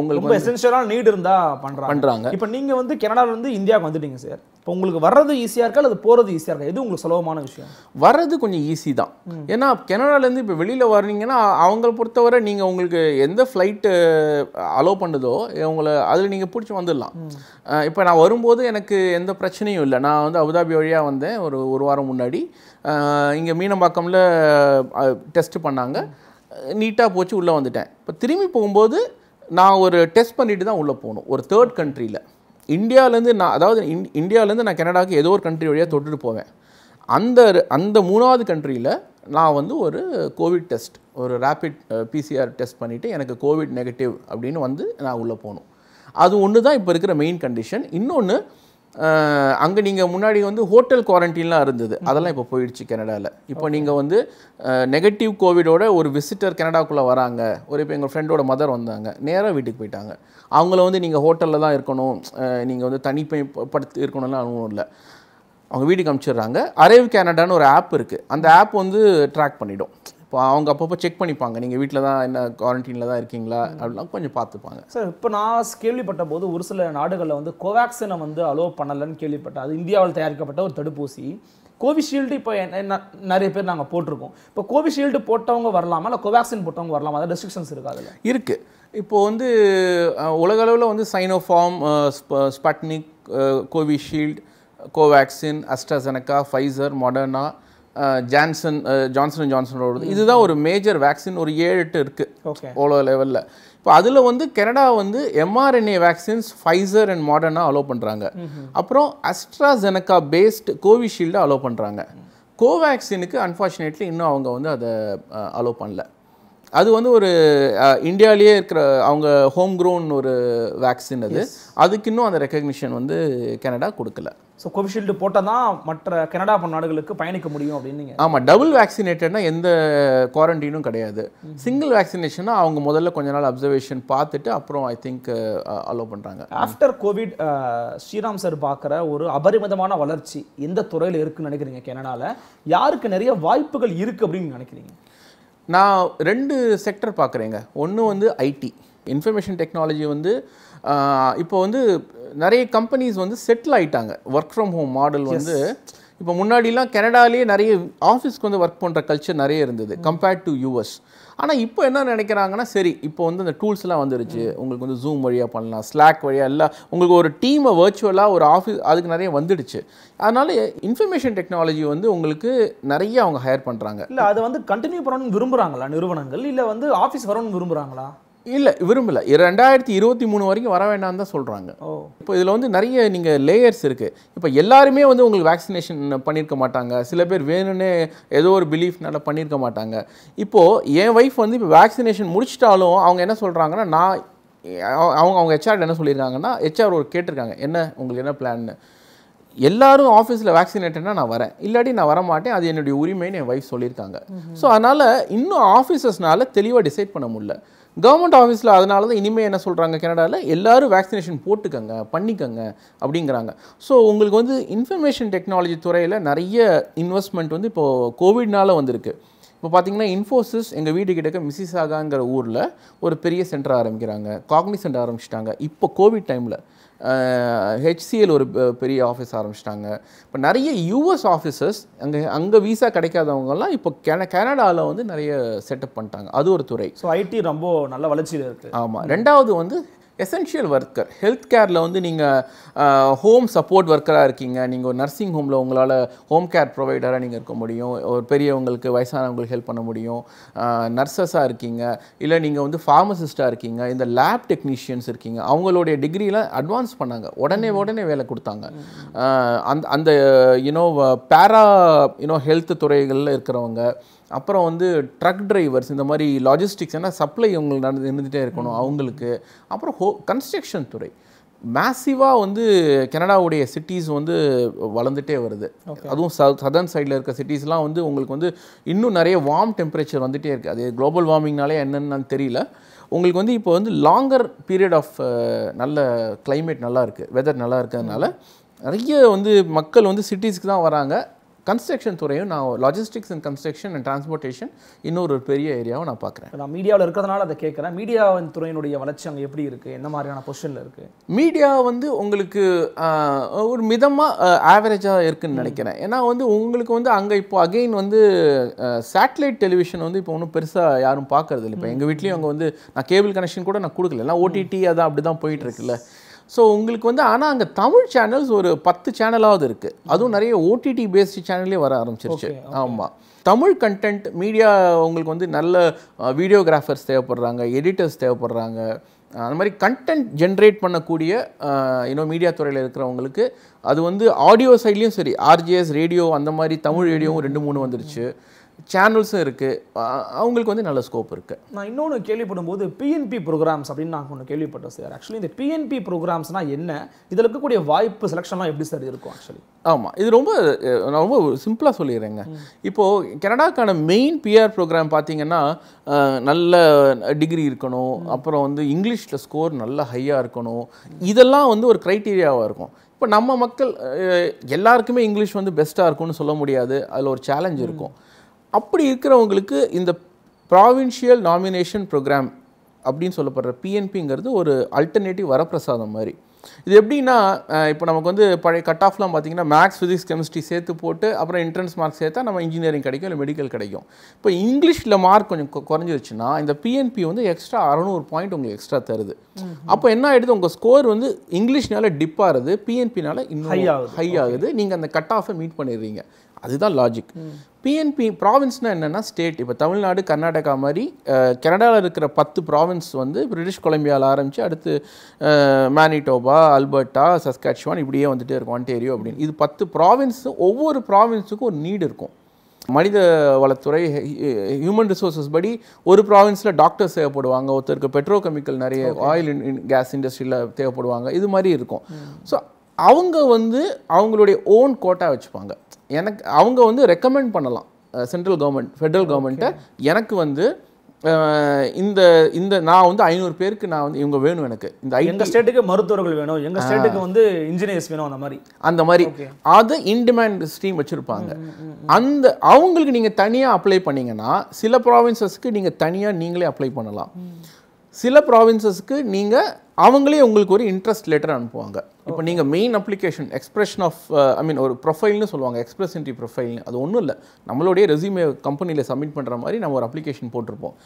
S2: உங்களுக்கு
S1: எசென்ஷியலான நீட் இருந்தால் பண்ணுறாங்க பண்ணுறாங்க இப்போ நீங்கள் வந்து கனடாவிலேருந்து இந்தியாவுக்கு வந்துட்டீங்க சார் இப்போ உங்களுக்கு வர்றது ஈஸியாக இருக்கா அல்லது போகிறது ஈஸியாக இருக்கா எது உங்களுக்கு சுலபமான விஷயம் வர்றது கொஞ்சம் ஈஸி தான் ஏன்னா கெனடாலேருந்து இப்போ வெளியில் வர்றீங்கன்னா அவங்கள பொறுத்தவரை
S2: நீங்கள் உங்களுக்கு எந்த ஃப்ளைட்டு அலோவ் பண்ணுதோ உங்களை அதில் நீங்கள் பிடிச்சி வந்துடலாம் இப்போ நான் வரும்போது எனக்கு எந்த பிரச்சனையும் இல்லை நான் வந்து அபுதாபி வழியாக வந்தேன் ஒரு ஒரு வாரம் முன்னாடி இங்கே மீனம்பாக்கமில் டெஸ்ட்டு பண்ணாங்க நீட்டாக போச்சு உள்ளே வந்துட்டேன் இப்போ திரும்பி போகும்போது நான் ஒரு டெஸ்ட் பண்ணிட்டு தான் உள்ளே போகணும் ஒரு தேர்ட் கண்ட்ரியில் இந்தியாவிலேருந்து நான் அதாவது இந் இந்தியாவிலேருந்து நான் கனடாவுக்கு ஏதோ ஒரு கண்ட்ரி வழியாக தொட்டுட்டு போவேன் அந்த அந்த மூணாவது கண்ட்ரியில் நான் வந்து ஒரு கோவிட் டெஸ்ட் ஒரு ரேப்பிட் பிசிஆர் டெஸ்ட் பண்ணிவிட்டு எனக்கு கோவிட் நெகட்டிவ் அப்படின்னு வந்து நான் உள்ளே போகணும் அது ஒன்று தான் இப்போ இருக்கிற மெயின் கண்டிஷன் இன்னொன்று அங்கே நீங்கள் முன்னாடி வந்து ஹோட்டல் குவாரண்டைன்லாம் இருந்தது அதெல்லாம் இப்போ போயிடுச்சு கனடாவில் இப்போ நீங்கள் வந்து நெகட்டிவ் கோவிடோட ஒரு விசிட்டர் கனடாக்குள்ளே வராங்க ஒரு இப்போ எங்கள் ஃப்ரெண்டோட மதர் வந்தாங்க நேராக வீட்டுக்கு போயிட்டாங்க அவங்கள வந்து நீங்கள் ஹோட்டலில் தான் இருக்கணும் நீங்கள் வந்து தனிப்பயப்படுத்தி இருக்கணும்லாம் அனுபவம் இல்லை அவங்க வீட்டுக்கு அனுப்பிச்சிடுறாங்க அரேவ் கேனடான்னு ஒரு ஆப் இருக்குது அந்த ஆப் வந்து ட்ராக் பண்ணிவிடும் இப்போ அவங்க அப்பப்போ செக் பண்ணிப்பாங்க நீங்கள் வீட்டில் தான் என்ன குவாரண்டைனில் தான் இருக்கீங்களா அப்படிலாம் கொஞ்சம் பார்த்துப்பாங்க
S1: சார் இப்போ நான் கேள்விப்பட்ட போது ஒரு சில நாடுகளில் வந்து கோவேக்சினை வந்து அலோவ் பண்ணலைன்னு கேள்விப்பட்டேன் அது இந்தியாவில் தயாரிக்கப்பட்ட ஒரு தடுப்பூசி கோவிஷீல்டு இப்போ என்ன நிறைய பேர் நாங்கள் போட்டிருக்கோம் இப்போ கோவிஷீல்டு போட்டவங்க வரலாமா இல்லை கோவேக்சின் போட்டவங்க வரலாமா அதாவது ரெஸ்ட்ரிக்ஷன்ஸ் இருக்காது
S2: இருக்குது இப்போ வந்து உலகளவில் வந்து Sinopharm Sputnik Covishield Covaxin AstraZeneca Pfizer Moderna Johnson Johnson ஜான்சனோட இதுதான் ஒரு மேஜர் வேக்சின் ஒரு ஏழு எட்டு இருக்குது ஓகே ஓலோ லெவலில் இப்போ அதில் வந்து கனடா வந்து mRNA vaccines Pfizer and Moderna allow பண்ணுறாங்க அப்புறம் அஸ்ட்ராசெனக்கா பேஸ்டு கோவிஷீல்டை அலோவ் பண்ணுறாங்க கோவேக்சினுக்கு அன்ஃபார்ச்சுனேட்லி இன்னும் அவங்க வந்து அதை அலோவ் பண்ணல அது வந்து ஒரு இந்தியாவிலேயே இருக்கிற அவங்க ஹோம் க்ரோன் ஒரு வேக்சின் அது அதுக்கு இன்னும் அந்த ரெக்கக்னிஷன் வந்து கனடா கொடுக்கல
S1: ஸோ கோவிஷீல்டு போட்டால் தான் மற்ற கனடா நாடுகளுக்கு பயணிக்க முடியும் அப்படின்னு
S2: ஆமாம் டபுள் வேக்சினேட்டட்னா எந்த குவாரண்டீனும் கிடையாது சிங்கிள் வேக்சினேஷனாக அவங்க முதல்ல கொஞ்ச நாள் அப்சர்வேஷன் பார்த்துட்டு அப்புறம் ஐ திங்க் அலோவ் பண்ணுறாங்க
S1: ஆஃப்டர் கோவிட் ஸ்ரீராம் சார் பார்க்குற ஒரு அபரிமிதமான வளர்ச்சி எந்த துறையில் இருக்குன்னு நினைக்கிறீங்க கனடாவில் யாருக்கு நிறைய வாய்ப்புகள் இருக்குது அப்படின்னு நினைக்கிறீங்க
S2: நான் ரெண்டு செக்டர் பார்க்குறேங்க ஒன்று வந்து ஐடி இன்ஃபர்மேஷன் டெக்னாலஜி வந்து இப்போ வந்து நிறைய கம்பெனிஸ் வந்து செட்டில் ஆகிட்டாங்க ஒர்க் ஃப்ரம் ஹோம் மாடல் வந்து இப்போ முன்னாடிலாம் கனடாலேயே நிறைய ஆஃபீஸ்க்கு வந்து ஒர்க் பண்ணுற கல்ச்சர் நிறைய இருந்தது கம்பேர்ட் டு யூஎஸ் ஆனால் இப்போ என்ன நினைக்கிறாங்கன்னா சரி இப்போ வந்து இந்த டூல்ஸ்லாம் வந்துருச்சு உங்களுக்கு வந்து ஜூம் வழியாக பண்ணலாம் ஸ்லாக் வழியாக இல்லை உங்களுக்கு ஒரு டீமை வர்ச்சுவலாக ஒரு ஆஃபீஸ் அதுக்கு நிறைய வந்துடுச்சு அதனால் இன்ஃபர்மேஷன் டெக்னாலஜி வந்து உங்களுக்கு நிறைய அவங்க ஹையர் பண்ணுறாங்க
S1: இல்லை அதை வந்து கண்டினியூ பண்ணணும்னு விரும்புகிறாங்களா நிறுவனங்கள் இல்லை வந்து ஆஃபீஸ் வரணும்னு விரும்புகிறாங்களா
S2: இல்லை விரும்பலை ரெண்டாயிரத்தி இருபத்தி மூணு வரைக்கும் வர வேண்டாம் தான் சொல்கிறாங்க இப்போ இதில் வந்து நிறைய நீங்கள் லேயர்ஸ் இருக்குது இப்போ எல்லாருமே வந்து உங்களுக்கு வேக்சினேஷன் பண்ணியிருக்க மாட்டாங்க சில பேர் வேணும்னே ஏதோ ஒரு பிலீஃப்னால பண்ணியிருக்க மாட்டாங்க இப்போது என் ஒய்ஃப் வந்து இப்போ வேக்சினேஷன் முடிச்சிட்டாலும் அவங்க என்ன சொல்கிறாங்கன்னா நான் அவங்க அவங்க ஹெச்ஆர் என்ன சொல்லியிருக்காங்கன்னா ஹெச்ஆர் ஒரு கேட்டிருக்காங்க என்ன உங்களுக்கு என்ன பிளான்னு எல்லாரும் ஆஃபீஸில் வேக்சினேட்டட்னா நான் வரேன் இல்லாட்டி நான் வரமாட்டேன் அது என்னுடைய உரிமைன்னு என் ஒய்ஃப் சொல்லியிருக்காங்க ஸோ அதனால் இன்னும் ஆஃபீஸர்ஸ்னால தெளிவாக டிசைட் பண்ண முடியல கவர்மெண்ட் ஆஃபீஸில் அதனால தான் இனிமேல் என்ன சொல்கிறாங்க கனடாவில் எல்லோரும் வேக்சினேஷன் போட்டுக்கங்க பண்ணிக்கங்க அப்படிங்கிறாங்க ஸோ உங்களுக்கு வந்து இன்ஃபர்மேஷன் டெக்னாலஜி துறையில் நிறைய இன்வெஸ்ட்மெண்ட் வந்து இப்போது கோவிட்னால வந்திருக்கு இப்போ பார்த்தீங்கன்னா இன்ஃபோசிஸ் எங்கள் வீட்டுக்கிட்டக்க மிஸ்ஸிசாகாங்கிற ஊரில் ஒரு பெரிய சென்டர் ஆரம்பிக்கிறாங்க காக்னி சென்டர் ஆரம்பிச்சிட்டாங்க இப்போ கோவிட் டைமில் ஹெச்சிஎல் ஒரு பெரிய ஆஃபீஸ் ஆரம்பிச்சிட்டாங்க இப்போ நிறைய யூஎஸ் ஆஃபீஸஸ் அங்கே அங்கே வீசா கிடைக்காதவங்கெல்லாம் இப்போ கென கனடாவில் வந்து நிறைய செட்டப் பண்ணிட்டாங்க அது ஒரு துறை ஸோ ஐடி ரொம்ப நல்ல வளர்ச்சியில் இருக்குது ஆமாம் ரெண்டாவது வந்து எசென்ஷியல் ஒர்க்கர் ஹெல்த் கேரில் வந்து நீங்கள் ஹோம் சப்போர்ட் ஒர்க்கராக இருக்கீங்க நீங்கள் ஒரு நர்சிங் ஹோமில் உங்களால் ஹோம் கேர் ப்ரொவைடராக நீங்கள் இருக்க முடியும் ஒரு பெரியவங்களுக்கு வயசானவங்களுக்கு ஹெல்ப் பண்ண முடியும் நர்சஸாக இருக்கீங்க இல்லை நீங்கள் வந்து ஃபார்மசிஸ்ட்டாக இருக்கீங்க இந்த லேப் டெக்னீஷியன்ஸ் இருக்கீங்க அவங்களுடைய டிகிரியில் அட்வான்ஸ் பண்ணாங்க உடனே உடனே வேலை கொடுத்தாங்க அந்த அந்த யூனோ பேரா யூனோ ஹெல்த் துறைகளில் இருக்கிறவங்க அப்புறம் வந்து ட்ரக் டிரைவர்ஸ் இந்த மாதிரி லாஜிஸ்டிக்ஸ் ஏன்னா சப்ளை உங்களுக்கு நடந்து இருந்துகிட்டே இருக்கணும் அவங்களுக்கு அப்புறம் ஹோ கன்ஸ்ட்ரக்ஷன் துறை மேசிவாக வந்து கனடாவுடைய சிட்டிஸ் வந்து வளர்ந்துட்டே வருது அதுவும் ச சதர்ன் சைடில் இருக்க சிட்டிஸ்லாம் வந்து உங்களுக்கு வந்து இன்னும் நிறைய வார்ம் டெம்பரேச்சர் வந்துகிட்டே இருக்குது அது குளோபல் வார்மிங்னாலே என்னென்னு தெரியல உங்களுக்கு வந்து இப்போ வந்து லாங்கர் பீரியட் ஆஃப் நல்ல கிளைமேட் நல்லா இருக்குது வெதர் நல்லா இருக்கிறதுனால நிறைய வந்து மக்கள் வந்து சிட்டிஸ்க்கு தான் வராங்க கன்ஸ்ட்ரக்ஷன் துறையும்
S1: நான் logistics and construction and transportation இன்னொரு பெரிய ஏரியாவும் நான் பார்க்குறேன் நான் மீடியாவில் இருக்கிறதுனால அதை கேட்குறேன் மீடியாவின் துறையினுடைய வளர்ச்சி அங்கே எப்படி இருக்குது என்ன மாதிரியான பொசிஷனில் இருக்குது
S2: மீடியா வந்து உங்களுக்கு ஒரு மிதமாக ஆவரேஜாக இருக்குதுன்னு நினைக்கிறேன் ஏன்னா வந்து உங்களுக்கு வந்து அங்கே இப்போ அகெயின் வந்து சேட்டலைட் டெலிவிஷன் வந்து இப்போ ஒன்றும் பெருசாக யாரும் பார்க்கறது இல்லை இப்போ எங்கள் வீட்லேயும் அங்கே வந்து நான் கேபிள் கனெக்ஷன் கூட நான் கொடுக்கல ஏன்னா ஓடிடி அதான் அப்படி தான் போயிட்டுருக்குல்ல ஸோ உங்களுக்கு வந்து ஆனால் அங்கே தமிழ் சேனல்ஸ் ஒரு பத்து சேனலாவது இருக்குது அதுவும் நிறைய ஓடிடி பேஸ்டு சேனல்லே வர ஆரம்பிச்சிருச்சு ஆமாம் தமிழ் கண்டென்ட் மீடியா உங்களுக்கு வந்து நல்ல வீடியோகிராஃபர்ஸ் தேவைப்படுறாங்க எடிட்டர்ஸ் தேவைப்படுறாங்க அந்த மாதிரி கண்டென்ட் ஜென்ரேட் பண்ணக்கூடிய இன்னும் மீடியா துறையில் இருக்கிறவங்களுக்கு அது வந்து ஆடியோ சைட்லேயும் சரி ஆர்ஜிஎஸ் ரேடியோ அந்த மாதிரி தமிழ் ரேடியோவும் ரெண்டு மூணு வந்துருச்சு சேனல்ஸும் இருக்குது அவங்களுக்கு வந்து நல்ல ஸ்கோப் இருக்குது
S1: நான் இன்னொன்று கேள்விப்படும் போது பிஎன்பி ப்ரோக்ராம்ஸ் அப்படின்னு நான் ஒன்று கேள்விப்பட்டேன் சார் ஆக்சுவலி இந்த பிஎன்பி ப்ரோக்ராம்ஸ்னால் என்ன இதில் இருக்கக்கூடிய வாய்ப்பு செலெக்ஷன்லாம் எப்படி சார் இருக்கும் ஆக்சுவலி
S2: ஆமாம் இது ரொம்ப நான் ரொம்ப சிம்பிளாக சொல்லிடுறேங்க இப்போது கனடாக்கான மெயின் பிஆர் ப்ரோக்ராம் பார்த்தீங்கன்னா நல்ல டிகிரி இருக்கணும் அப்புறம் வந்து இங்கிலீஷில் ஸ்கோர் நல்ல ஹையாக இருக்கணும் இதெல்லாம் வந்து ஒரு க்ரைட்டீரியாவாக இருக்கும் இப்போ நம்ம மக்கள் எல்லாருக்குமே இங்கிலீஷ் வந்து பெஸ்ட்டாக இருக்கும்னு சொல்ல முடியாது அதில் ஒரு சேலஞ்ச் இருக்கும் அப்படி இருக்கிறவங்களுக்கு இந்த ப்ராவின்ஷியல் நாமினேஷன் ப்ரோக்ராம் அப்படின்னு சொல்லப்படுற பிஎன்பிங்கிறது ஒரு அல்டர்னேட்டிவ் வரப்பிரசாதம் மாதிரி இது எப்படின்னா இப்போ நமக்கு வந்து பழைய கட் ஆஃப்லாம் பார்த்திங்கன்னா மேக்ஸ் ஃபிசிக்ஸ் கெமிஸ்ட்ரி சேர்த்து போட்டு அப்புறம் என்ட்ரன்ஸ் மார்க் சேர்த்தா நம்ம இன்ஜினியரிங் கிடைக்கும் இல்லை மெடிக்கல் கிடைக்கும் இப்போ இங்கிலீஷில் மார்க் கொஞ்சம் குறைஞ்சிருச்சுன்னா இந்த பிஎன்பி வந்து எக்ஸ்ட்ரா அறநூறு பாயிண்ட் உங்களுக்கு எக்ஸ்ட்ரா தருது அப்போ என்ன ஆகிடுது உங்கள் ஸ்கோர் வந்து இங்கிலீஷ்னால டிப் ஆகுது பிஎன்பினால இன்னும் ஹை ஆகுது நீங்கள் அந்த கட் ஆஃபை மீட் பண்ணிடுறீங்க அதுதான் லாஜிக் பிஎன்பி ப்ராவின்ஸ்னால் என்னென்னா ஸ்டேட் இப்போ தமிழ்நாடு கர்நாடகா மாதிரி கனடாவில் இருக்கிற பத்து ப்ராவின்ஸ் வந்து பிரிட்டிஷ் கொலம்பியாவில் ஆரம்பித்து அடுத்து மேனிடோபா அல்பர்ட்டா சஸ்காட்சுவான் இப்படியே வந்துகிட்டே இருக்கும் ஆன்டேரியோ அப்படின்னு இது பத்து ப்ராவின்ஸு ஒவ்வொரு ப்ராவின்ஸுக்கும் ஒரு நீடு இருக்கும் மனித வளத்துறை ஹியூமன் ரிசோர்ஸஸ் படி ஒரு ப்ராவின்ஸில் டாக்டர்ஸ் தேவைப்படுவாங்க ஒருத்தருக்கு பெட்ரோ கெமிக்கல் நிறைய ஆயில் கேஸ் இண்டஸ்ட்ரியில் தேவைப்படுவாங்க இது மாதிரி இருக்கும் ஸோ அவங்க வந்து அவங்களுடைய ஓன் கோட்டா வச்சுப்பாங்க எனக்கு அவங்க வந்து ரெக்கமெண்ட் பண்ணலாம் சென்ட்ரல் கவர்மெண்ட் ஃபெட்ரல் கவர்மெண்ட்டை எனக்கு வந்து இந்த இந்த நான் வந்து ஐநூறு பேருக்கு நான் வந்து இவங்க வேணும் எனக்கு இந்த எங்கள் ஸ்டேட்டுக்கு மருத்துவர்கள் வேணும் எங்கள் ஸ்டேட்டுக்கு
S1: வந்து இன்ஜினியர்ஸ் வேணும் அந்த மாதிரி
S2: அந்த மாதிரி அது இன்டிமேண்ட் ஸ்ட்ரீம் வச்சுருப்பாங்க அந்த அவங்களுக்கு நீங்கள் தனியாக அப்ளை பண்ணிங்கன்னா சில ப்ராவின்சஸ்க்கு நீங்கள் தனியாக நீங்களே அப்ளை பண்ணலாம் சில ப்ராவின்சஸ்க்கு நீங்கள் அவங்களே உங்களுக்கு ஒரு இன்ட்ரெஸ்ட் லெட்டர் அனுப்புவாங்க இப்போ நீங்கள் main application expression of I mean ஒரு ப்ரொஃபைல்னு சொல்லுவாங்க எக்ஸ்பிரஸ் இன்ட்ரி ப்ரொஃபைல்னு அது ஒன்றும் இல்லை நம்மளுடைய ரெசியூமே கம்பெனியில் சப்மிட் பண்ணுற மாதிரி நம்ம ஒரு அப்ளிகேஷன் போட்டிருப்போம்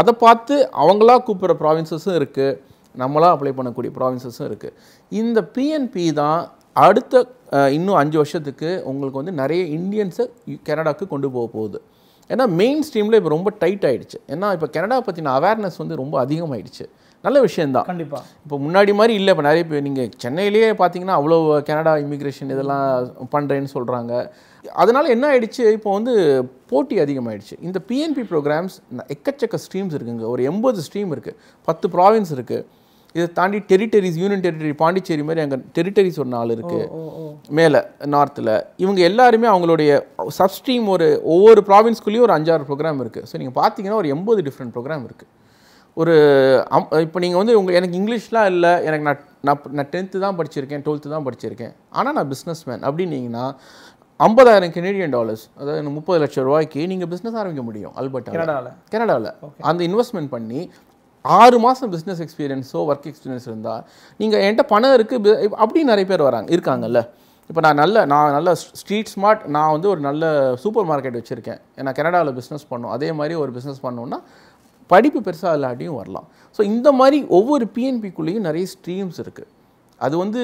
S2: அதை பார்த்து அவங்களா கூப்பிட்ற ப்ராவின்சஸும் இருக்குது நம்மளாக அப்ளை பண்ணக்கூடிய ப்ராவின்சஸும் இருக்குது இந்த பிஎன்பி தான் அடுத்த uh, இன்னும் அஞ்சு வருஷத்துக்கு உங்களுக்கு வந்து நிறைய இந்தியன்ஸை கனடாவுக்கு கொண்டு போக போகுது ஏன்னா மெயின் ஸ்ட்ரீமில் இப்போ ரொம்ப டைட் ஆகிடுச்சு ஏன்னா இப்போ கனடா பற்றின அவேர்னஸ் வந்து ரொம்ப அதிகமாகிடுச்சு நல்ல விஷயந்தான் கண்டிப்பாக இப்போ முன்னாடி மாதிரி இல்லை இப்போ நிறைய பேர் நீங்கள் சென்னையிலேயே பார்த்தீங்கன்னா அவ்வளோ கனடா இமிக்ரேஷன் இதெல்லாம் பண்ணுறேன்னு சொல்கிறாங்க அதனால் என்ன ஆயிடுச்சு இப்போ வந்து போட்டி அதிகமாகிடுச்சு இந்த பிஎன்பி ப்ரோக்ராம்ஸ் எக்கச்சக்க ஸ்ட்ரீம்ஸ் இருக்குங்க ஒரு எண்பது ஸ்ட்ரீம் இருக்குது பத்து ப்ராவின்ஸ் இருக்குது இதை தாண்டி டெரிட்டரிஸ் யூனியன் டெரிட்டரி பாண்டிச்சேரி மாதிரி அங்கே டெரிட்டரிஸ் ஒரு நாள் இருக்குது மேலே நார்த்தில் இவங்க எல்லாருமே அவங்களுடைய சப்ஸ்ட்ரீம் ஒரு ஒவ்வொரு ப்ராவின்ஸ்குள்ளேயும் ஒரு அஞ்சாறு ப்ரோக்ராம் இருக்குது ஸோ நீங்கள் பார்த்தீங்கன்னா ஒரு எண்பது டிஃப்ரெண்ட் ப்ரோக்ராம் இருக்குது ஒரு அம் இப்போ நீங்கள் வந்து உங்கள் எனக்கு இங்கிலீஷ்லாம் இல்லை எனக்கு நான் நான் நான் டென்த்து தான் படிச்சிருக்கேன் டுவெல்த்து தான் படிச்சிருக்கேன் ஆனால் நான் பிஸ்னஸ் மேன் அப்படின்னீங்கன்னா ஐம்பதாயிரம் கெனேடியன் டாலர்ஸ் அதாவது முப்பது லட்சம் ரூபாய்க்கு நீங்கள் பிஸ்னஸ் ஆரம்பிக்க முடியும் அல்பர்ட் கனடாவில் கனடாவில் அந்த இன்வெஸ்ட்மெண்ட் பண்ணி ஆறு மாதம் பிஸ்னஸ் எக்ஸ்பீரியன்ஸோ ஒர்க் எக்ஸ்பீரியன்ஸ் இருந்தால் நீங்கள் என்கிட்ட பணம் இருக்குது அப்படின்னு நிறைய பேர் வராங்க இருக்காங்கல்ல இப்போ நான் நல்ல நான் நல்ல ஸ்ட்ரீட் ஸ்மார்ட் நான் வந்து ஒரு நல்ல சூப்பர் மார்க்கெட் வச்சுருக்கேன் ஏன்னா கனடாவில் பிஸ்னஸ் பண்ணோம் அதே மாதிரி ஒரு பிஸ்னஸ் பண்ணோன்னா படிப்பு பெருசாக இல்லாட்டியும் வரலாம் ஸோ இந்த மாதிரி ஒவ்வொரு பிஎன்பிக்குள்ளேயும் நிறைய ஸ்ட்ரீம்ஸ் இருக்குது அது வந்து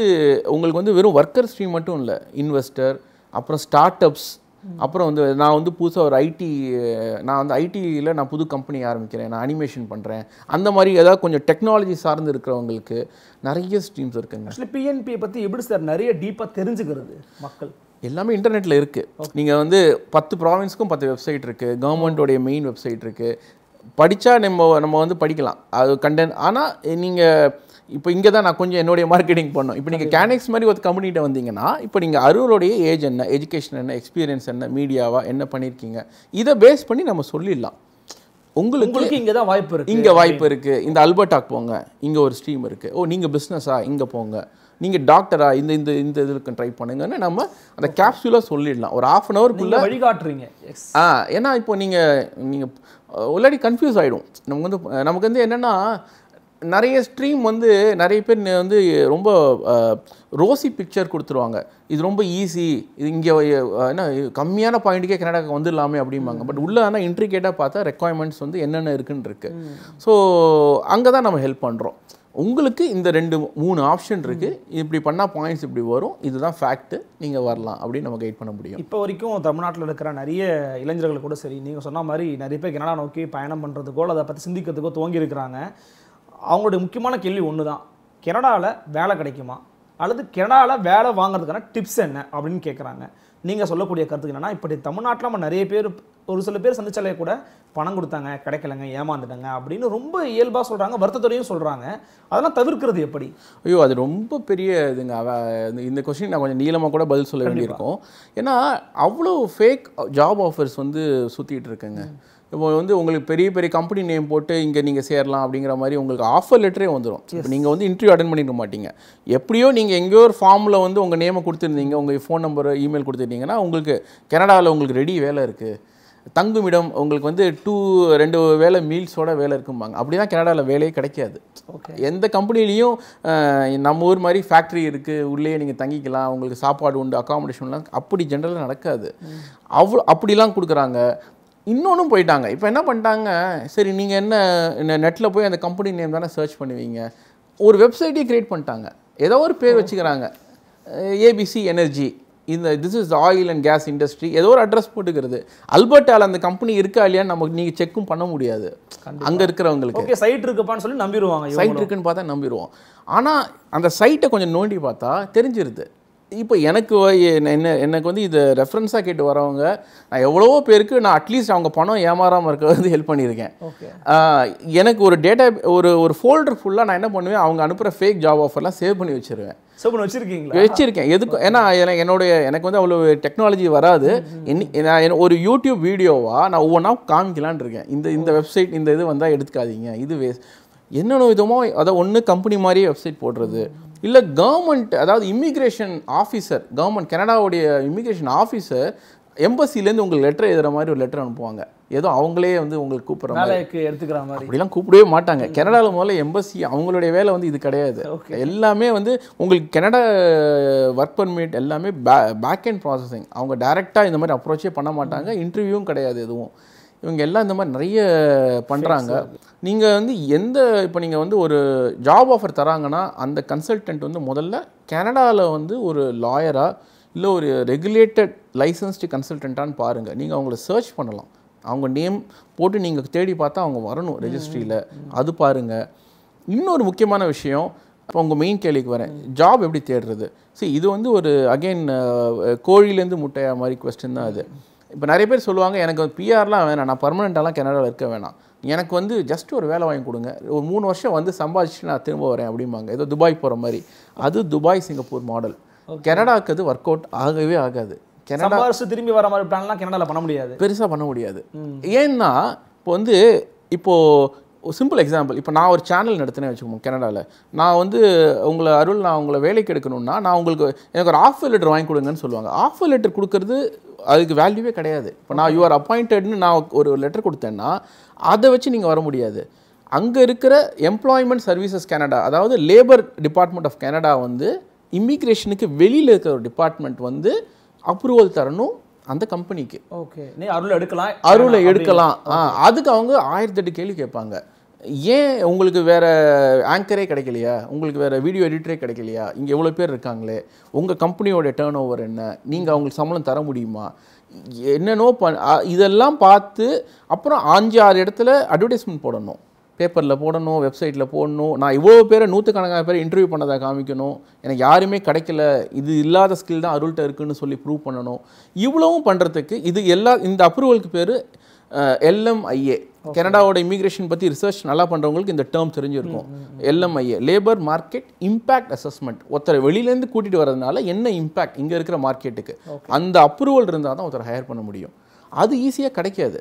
S2: உங்களுக்கு வந்து வெறும் ஒர்க்கர் ஸ்ட்ரீம் மட்டும் இல்லை இன்வெஸ்டர் அப்புறம் ஸ்டார்ட் அப்ஸ் அப்புறம் வந்து நான் வந்து புதுசாக ஒரு ஐடி நான் வந்து ஐடியில் நான் புது கம்பெனி ஆரம்பிக்கிறேன் நான் அனிமேஷன் பண்ணுறேன் அந்த மாதிரி ஏதாவது கொஞ்சம் டெக்னாலஜி சார்ந்து இருக்கிறவங்களுக்கு நிறைய ஸ்ட்ரீம்ஸ் இருக்குங்க
S1: ஆக்சுவலி பிஎன்பியை பற்றி எப்படி சார் நிறைய டீப்பாக தெரிஞ்சுக்கிறது மக்கள்
S2: எல்லாமே இன்டர்நெட்டில் இருக்குது நீங்கள் வந்து பத்து ப்ராவின்ஸ்க்கும் பத்து வெப்சைட் இருக்குது கவர்மெண்ட்டோடைய மெயின் வெப்சைட் இருக்குது படித்தா நம்ம நம்ம வந்து படிக்கலாம் அது கண்டென்ட் ஆனால் நீங்கள் இப்போ இங்கே தான் நான் கொஞ்சம் என்னுடைய மார்க்கெட்டிங் பண்ணோம் இப்போ நீங்கள் கேனிக்ஸ் மாதிரி ஒரு கம்பெனிகிட்ட வந்தீங்கன்னா இப்போ நீங்கள் அருவருடைய ஏஜ் என்ன எஜுகேஷன் என்ன எக்ஸ்பீரியன்ஸ் என்ன மீடியாவா என்ன பண்ணியிருக்கீங்க இதை பேஸ் பண்ணி நம்ம சொல்லிடலாம் உங்களுக்கு இங்கே
S1: தான் வாய்ப்பு இருக்குது இங்கே வாய்ப்பு
S2: இருக்குது இந்த அல்பர்டாக் போங்க இங்கே ஒரு ஸ்ட்ரீம் இருக்குது ஓ நீங்கள் பிஸ்னஸா இங்கே போங்க நீங்கள் டாக்டரா இந்த இந்த இந்த இதுக்கு ட்ரை பண்ணுங்கன்னு நம்ம அந்த கேப்சூலாக சொல்லிடலாம் ஒரு ஆஃப் அன் ஹவர்க்குள்ளே
S1: வழிகாட்டுறீங்க ஆ
S2: ஏன்னா இப்போ நீங்கள் நீங்கள் உள்ளாடி கன்ஃபியூஸ் ஆகிடும் நமக்கு வந்து நமக்கு வந்து என்னென்னா நிறைய ஸ்ட்ரீம் வந்து நிறைய பேர் வந்து ரொம்ப ரோசி பிக்சர் கொடுத்துருவாங்க இது ரொம்ப ஈஸி இது இங்கே என்ன கம்மியான பாயிண்ட்டுக்கே கனடாக்கு வந்துடலாமே அப்படிம்பாங்க பட் உள்ளே ஆனால் இன்ட்ரிகேட்டாக பார்த்தா ரெக்குவயர்மெண்ட்ஸ் வந்து என்னென்ன இருக்குன்னு இருக்குது ஸோ அங்கே தான் நம்ம ஹெல்ப் பண்ணுறோம் உங்களுக்கு இந்த ரெண்டு மூணு ஆப்ஷன் இருக்குது இப்படி பண்ணால் பாயிண்ட்ஸ் இப்படி வரும் இதுதான் ஃபேக்ட்டு நீங்கள் வரலாம் அப்படின்னு நம்ம கைட் பண்ண முடியும்
S1: இப்போ வரைக்கும் தமிழ்நாட்டில் இருக்கிற நிறைய இளைஞர்கள் கூட சரி நீங்கள் சொன்ன மாதிரி நிறைய பேர் கனடா நோக்கி பயணம் பண்ணுறதுக்கோ அதை பற்றி சிந்திக்கிறதுக்கோ துவங்கி இருக்கிறாங்க அவங்களுடைய முக்கியமான கேள்வி ஒன்று தான் கனடாவில் வேலை கிடைக்குமா அல்லது கனடாவில் வேலை வாங்குறதுக்கான டிப்ஸ் என்ன அப்படின்னு கேட்குறாங்க நீங்கள் சொல்லக்கூடிய கருத்துக்கு என்னென்னா இப்படி தமிழ்நாட்டில் நம்ம நிறைய பேர் ஒரு சில பேர் சந்திச்சாலே கூட பணம் கொடுத்தாங்க கிடைக்கலங்க ஏமாந்துட்டாங்க அப்படின்னு ரொம்ப இயல்பாக சொல்கிறாங்க வருத்தத்துறையும் சொல்கிறாங்க அதெல்லாம் தவிர்க்கிறது எப்படி
S2: ஐயோ அது ரொம்ப
S1: பெரிய இதுங்க அவ
S2: இந்த கொஸ்டின் நான் கொஞ்சம் நீளமாக கூட பதில் சொல்ல வேண்டியிருக்கோம் ஏன்னா அவ்வளோ ஃபேக் ஜாப் ஆஃபர்ஸ் வந்து சுற்றிட்டு இருக்குங்க இப்போ வந்து உங்களுக்கு பெரிய பெரிய கம்பெனி நேம் போட்டு இங்கே நீங்கள் சேரலாம் அப்படிங்கிற மாதிரி உங்களுக்கு ஆஃபர் லெட்டரே வந்துடும் இப்போ நீங்கள் வந்து இன்டர்வியூ அட்டன் பண்ணிக்க மாட்டீங்க எப்படியோ நீங்கள் எங்கேயோ ஒரு ஃபார்மில் வந்து உங்கள் நேமை கொடுத்துருந்தீங்க உங்கள் ஃபோன் நம்பர் இமெயில் கொடுத்துருந்தீங்கன்னா உங்களுக்கு கனடாவில் உங்களுக்கு ரெடி வேலை இருக்குது தங்குமிடம் உங்களுக்கு வந்து டூ ரெண்டு வேலை மீல்ஸோட வேலை இருக்கும்பாங்க அப்படி தான் கனடாவில் வேலையே கிடைக்காது ஓகே எந்த கம்பெனிலையும் நம்ம ஊர் மாதிரி ஃபேக்ட்ரி இருக்குது உள்ளேயே நீங்கள் தங்கிக்கலாம் உங்களுக்கு சாப்பாடு உண்டு அக்காமடேஷன்லாம் அப்படி ஜென்ரலாக நடக்காது அவ்வளோ அப்படிலாம் கொடுக்குறாங்க இன்னொன்றும் போயிட்டாங்க இப்போ என்ன பண்ணிட்டாங்க சரி நீங்கள் என்ன நெட்டில் போய் அந்த கம்பெனி நேம் தானே சர்ச் பண்ணுவீங்க ஒரு வெப்சைட்டே க்ரியேட் பண்ணிட்டாங்க ஏதோ ஒரு பேர் வச்சுக்கிறாங்க ஏபிசி எனர்ஜி இந்த this is oil and gas industry ஏதோ ஒரு அட்ரஸ் போட்டுக்கிறது அல்பர்ட்டால் அந்த கம்பெனி இருக்கா இல்லையான்னு நமக்கு நீங்கள் செக்கும் பண்ண முடியாது அங்கே இருக்கிறவங்களுக்கு சைட் இருக்குப்பான்னு சொல்லி நம்பிடுவாங்க சைட் இருக்குன்னு பார்த்தா நம்பிடுவோம் ஆனால் அந்த சைட்டை கொஞ்சம் நோண்டி பார்த்தா தெரிஞ்சிருது இப்போ எனக்கு என்ன எனக்கு வந்து இது ரெஃபரன்ஸாக கேட்டு வரவங்க நான் எவ்வளவோ பேருக்கு நான் அட்லீஸ்ட் அவங்க பணம் ஏமாறாமல் இருக்க வந்து ஹெல்ப் பண்ணியிருக்கேன் எனக்கு ஒரு டேட்டா ஒரு ஒரு ஃபோல்டர் ஃபுல்லாக நான் என்ன பண்ணுவேன் அவங்க அனுப்புகிற ஃபேக் ஜாப் ஆஃபர்லாம் சேவ் பண்ணி வச்சிருவேன்
S1: சேவ் பண்ணி வச்சுருக்கீங்களா வச்சுருக்கேன்
S2: எதுக்கு ஏன்னா எனக்கு என்னுடைய எனக்கு வந்து அவ்வளோ டெக்னாலஜி வராது நான் ஒரு யூடியூப் வீடியோவாக நான் ஒவ்வொன்றா காமிக்கலான் இருக்கேன் இந்த இந்த வெப்சைட் இந்த இது வந்தால் எடுத்துக்காதீங்க இது வேஸ்ட் என்னென்ன விதமோ அதை ஒன்று கம்பெனி மாதிரியே வெப்சைட் போடுறது இல்லை கவர்மெண்ட் அதாவது இமிக்ரேஷன் ஆஃபீஸர் கவர்மெண்ட் கனடாவுடைய இமிக்ரேஷன் ஆஃபீஸர் எம்பசிலேருந்து உங்களுக்கு லெட்டர் எழுதுற மாதிரி ஒரு லெட்டர் அனுப்புவாங்க ஏதோ அவங்களே வந்து உங்களுக்கு கூப்பிட்ற மாதிரி எடுத்துக்கிற மாதிரி அப்படிலாம் கூப்பிடவே மாட்டாங்க கனடாவில் முதல்ல எம்பசி அவங்களுடைய வேலை வந்து இது கிடையாது எல்லாமே வந்து உங்களுக்கு கனடா ஒர்க் பர்மிட் எல்லாமே பே பேக் அண்ட் ப்ராசஸிங் அவங்க டேரெக்டாக இந்த மாதிரி அப்ரோச்சே பண்ண மாட்டாங்க இன்டர்வியூவும் கிடையாது எதுவும் இவங்க எல்லாம் இந்த மாதிரி நிறைய பண்ணுறாங்க நீங்கள் வந்து எந்த இப்போ நீங்கள் வந்து ஒரு ஜாப் ஆஃபர் தராங்கன்னா அந்த கன்சல்டன்ட் வந்து முதல்ல கனடாவில் வந்து ஒரு லாயராக இல்லை ஒரு ரெகுலேட்டட் லைசன்ஸ்டு கன்சல்டண்ட்டான்னு பாருங்கள் நீங்கள் அவங்கள சர்ச் பண்ணலாம் அவங்க நேம் போட்டு நீங்கள் தேடி பார்த்தா அவங்க வரணும் ரெஜிஸ்ட்ரியில் அது பாருங்கள் இன்னொரு முக்கியமான விஷயம் இப்போ உங்கள் மெயின் கேள்விக்கு வரேன் ஜாப் எப்படி தேடுறது சரி இது வந்து ஒரு அகெயின் கோழிலேருந்து முட்டையா மாதிரி கொஸ்டின் தான் அது இப்போ நிறைய பேர் சொல்லுவாங்க எனக்கு பிஆர்லாம் வேணாம் நான் பர்மனெண்ட்டாலாம் கனடாவில் இருக்க வேணாம் எனக்கு வந்து ஜஸ்ட் ஒரு வேலை வாங்கி கொடுங்க ஒரு மூணு வருஷம் வந்து சம்பாதிச்சுட்டு நான் திரும்ப வரேன் அப்படிம்பாங்க ஏதோ துபாய் போகிற மாதிரி அது துபாய் சிங்கப்பூர் மாடல் கனடாவுக்கு அது ஒர்க் அவுட் ஆகவே ஆகாது கனடா
S1: திரும்பி வர மாதிரி பிளான்லாம் கனடாவில் பண்ண முடியாது
S2: பெருசாக பண்ண முடியாது ஏன்னா இப்போ வந்து இப்போது சிம்பிள் எக்ஸாம்பிள் இப்போ நான் ஒரு சேனல் நடத்தினேன் வச்சுக்கோங்க கனடாவில் நான் வந்து உங்களை அருள் நான் உங்களை வேலைக்கு எடுக்கணும்னா நான் உங்களுக்கு எனக்கு ஒரு ஆஃபர் லெட்டர் வாங்கி கொடுங்கன்னு சொல்லுவாங்க ஆஃபர் லெட்டர் கொடுக்கறது அதுக்கு வேல்யூவே கிடையாது இப்போ நான் யூஆர் அப்பாயிண்டட்னு நான் ஒரு லெட்டர் கொடுத்தேன்னா அதை வச்சு நீங்கள் வர முடியாது அங்கே இருக்கிற எம்ப்ளாய்மெண்ட் சர்வீசஸ் கனடா அதாவது லேபர் டிபார்ட்மெண்ட் ஆஃப் கனடா வந்து இமிக்ரேஷனுக்கு வெளியில் இருக்கிற ஒரு டிபார்ட்மெண்ட் வந்து அப்ரூவல் தரணும் அந்த கம்பெனிக்கு
S1: ஓகே நீ அருள் எடுக்கலாம் அருளை எடுக்கலாம்
S2: அதுக்கு அவங்க ஆயிரத்தெட்டு கேள்வி கேட்பாங்க ஏன் உங்களுக்கு வேறு ஆங்கரே கிடைக்கலையா உங்களுக்கு வேறு வீடியோ எடிட்டரே கிடைக்கலையா இங்கே எவ்வளோ பேர் இருக்காங்களே உங்கள் கம்பெனியோட டேர்ன் ஓவர் என்ன நீங்கள் அவங்களுக்கு சம்பளம் தர முடியுமா என்னென்னோ ப இதெல்லாம் பார்த்து அப்புறம் அஞ்சு ஆறு இடத்துல அட்வர்டைஸ்மெண்ட் போடணும் பேப்பரில் போடணும் வெப்சைட்டில் போடணும் நான் இவ்வளோ பேரை நூற்றுக்கணக்கான பேர் இன்டர்வியூ பண்ணதாக காமிக்கணும் எனக்கு யாருமே கிடைக்கல இது இல்லாத ஸ்கில் தான் அருள்கிட்ட இருக்குதுன்னு சொல்லி ப்ரூவ் பண்ணணும் இவ்வளவும் பண்ணுறதுக்கு இது எல்லா இந்த அப்ரூவலுக்கு பேர் எல்எம்ஐஏ கனடாவோட இமிக்ரேஷன் பற்றி ரிசர்ச் நல்லா பண்ணுறவங்களுக்கு இந்த டேர்ம் தெரிஞ்சிருக்கும் LMIA labour market impact assessment ஒருத்தர் வெளியிலேருந்து கூட்டிகிட்டு வரதுனால என்ன இம்பேக்ட் இங்கே இருக்கிற மார்க்கெட்டுக்கு அந்த அப்ரூவல் இருந்தால் தான் ஒருத்தர் ஹையர் பண்ண முடியும் அது ஈஸியாக கிடைக்காது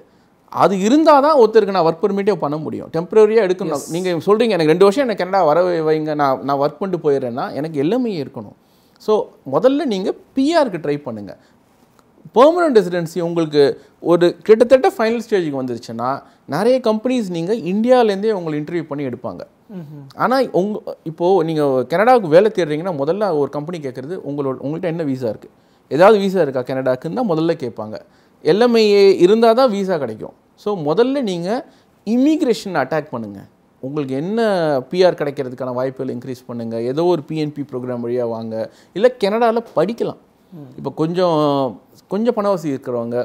S2: அது இருந்தால் தான் ஒருத்தருக்கு நான் ஒர்க் பெர்மிட்டே பண்ண முடியும் டெம்பரரியாக எடுக்கணும் நீங்கள் சொல்கிறீங்க எனக்கு ரெண்டு வருஷம் எனக்கு கனடா வர வைங்க நான் நான் ஒர்க் பண்ணிட்டு போயிடுறேன்னா எனக்கு எல்எம்ஐ இருக்கணும் ஸோ முதல்ல நீங்கள் பிஆருக்கு ட்ரை பண்ணுங்கள் பெர்மனன்ட் ரெசிடென்சி உங்களுக்கு ஒரு கிட்டத்தட்ட ஃபைனல் ஸ்டேஜுக்கு வந்துருச்சுன்னா நிறைய கம்பெனிஸ் நீங்கள் இந்தியாவிலேருந்தே உங்களை இன்டர்வியூ பண்ணி எடுப்பாங்க ஆனால் உங்க இப்போது நீங்கள் கனடாவுக்கு வேலை தேடுறீங்கன்னா முதல்ல ஒரு கம்பெனி கேட்குறது உங்களோட உங்கள்கிட்ட என்ன வீசா இருக்குது ஏதாவது வீசா இருக்கா கனடாக்குன்னு தான் முதல்ல கேட்பாங்க எல்எம்ஐஏ இருந்தால் தான் வீசா கிடைக்கும் ஸோ முதல்ல நீங்கள் இமிக்ரேஷன் அட்டாக் பண்ணுங்கள் உங்களுக்கு என்ன பிஆர் கிடைக்கிறதுக்கான வாய்ப்புகள் இன்க்ரீஸ் பண்ணுங்கள் ஏதோ ஒரு பிஎன்பி ப்ரோக்ராம் வழியாக வாங்க இல்லை கனடாவில் படிக்கலாம் இப்போ கொஞ்சம் கொஞ்சம் பண வசதி இருக்கிறவங்க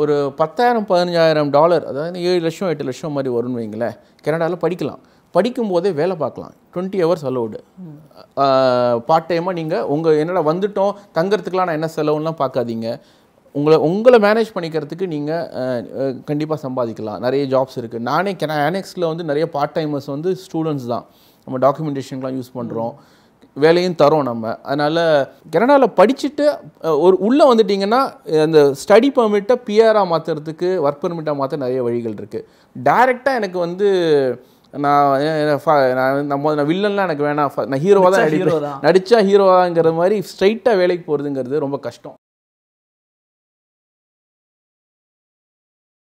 S2: ஒரு பத்தாயிரம் பதினஞ்சாயிரம் டாலர் அதாவது ஏழு லட்சம் எட்டு லட்சம் மாதிரி வரும்னு வைங்களேன் கனடாவில் படிக்கலாம் படிக்கும்போதே வேலை பார்க்கலாம் டுவெண்ட்டி ஹவர்ஸ் அலோடு பார்ட் டைமாக நீங்கள் உங்கள் என்னடா வந்துட்டோம் தங்கிறதுக்கெலாம் நான் என்ன செலவுலாம் பார்க்காதீங்க உங்களை உங்களை மேனேஜ் பண்ணிக்கிறதுக்கு நீங்கள் கண்டிப்பாக சம்பாதிக்கலாம் நிறைய ஜாப்ஸ் இருக்குது நானே கெனா ஆனெக்ஸில் வந்து நிறைய பார்ட் டைமர்ஸ் வந்து ஸ்டூடெண்ட்ஸ் தான் நம்ம டாக்குமெண்டேஷன்லாம் யூஸ் பண்ணுறோம் வேலையும் தரோம் நம்ம அதனால் கனடாவில் படிச்சுட்டு ஒரு உள்ளே வந்துட்டிங்கன்னா அந்த ஸ்டடி பர்மிட்டை பிஆராக மாற்றுறதுக்கு ஒர்க் பர்மிட்டாக மாற்ற நிறைய வழிகள் இருக்குது டேரெக்டாக எனக்கு வந்து நான் நம்ம நான் வில்லன்லாம் எனக்கு வேணாம் நான் ஹீரோவாக தான் நடித்தா ஹீரோவாங்கிற மாதிரி ஸ்ட்ரைட்டாக வேலைக்கு போகிறதுங்கிறது ரொம்ப கஷ்டம்